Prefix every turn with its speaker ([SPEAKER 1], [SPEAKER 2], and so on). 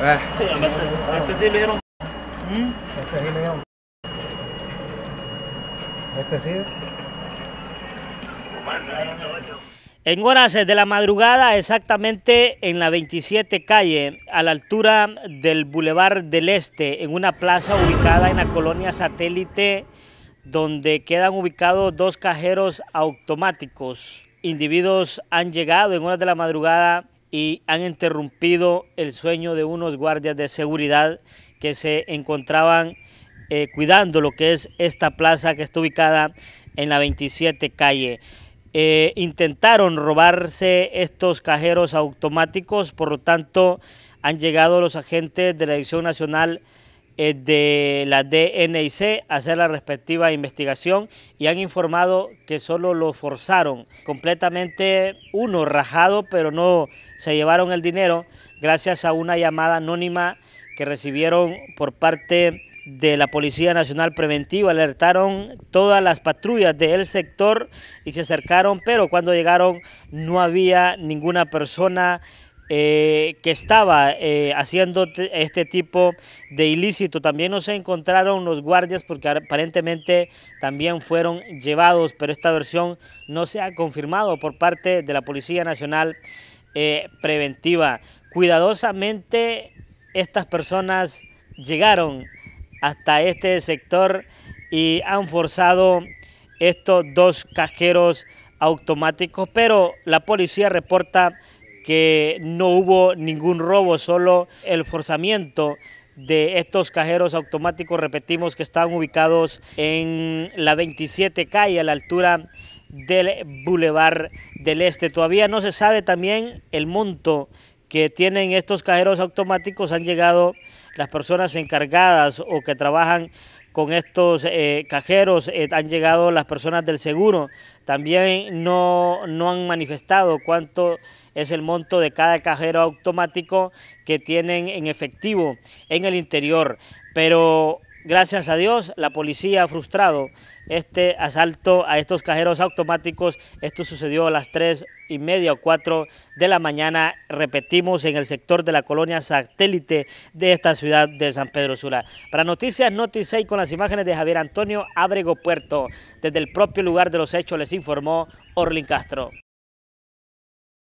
[SPEAKER 1] Este sí En horas de la madrugada, exactamente en la 27 calle, a la altura del Boulevard del Este, en una plaza ubicada en la colonia satélite, donde quedan ubicados dos cajeros automáticos. Individuos han llegado en horas de la madrugada y han interrumpido el sueño de unos guardias de seguridad que se encontraban eh, cuidando lo que es esta plaza que está ubicada en la 27 calle. Eh, intentaron robarse estos cajeros automáticos, por lo tanto han llegado los agentes de la Dirección Nacional eh, de la DNIC hacer la respectiva investigación y han informado que solo lo forzaron completamente uno rajado pero no se llevaron el dinero gracias a una llamada anónima que recibieron por parte de la Policía Nacional Preventiva. Alertaron todas las patrullas del sector y se acercaron pero cuando llegaron no había ninguna persona eh, que estaba eh, haciendo este tipo de ilícito. También no se encontraron los guardias porque aparentemente también fueron llevados, pero esta versión no se ha confirmado por parte de la Policía Nacional eh, Preventiva. Cuidadosamente estas personas llegaron hasta este sector y han forzado estos dos cajeros automáticos, pero la policía reporta que no hubo ningún robo, solo el forzamiento de estos cajeros automáticos, repetimos que están ubicados en la 27 calle a la altura del Boulevard del Este. Todavía no se sabe también el monto que tienen estos cajeros automáticos, han llegado las personas encargadas o que trabajan con estos eh, cajeros. Eh, han llegado las personas del seguro. También no, no han manifestado cuánto es el monto de cada cajero automático que tienen en efectivo en el interior. Pero gracias a Dios, la policía ha frustrado este asalto a estos cajeros automáticos. Esto sucedió a las 3 y media o 4 de la mañana, repetimos, en el sector de la colonia satélite de esta ciudad de San Pedro Sula. Para Noticias Noticias con las imágenes de Javier Antonio Abrego Puerto, desde el propio lugar de los hechos les informó Orlin Castro.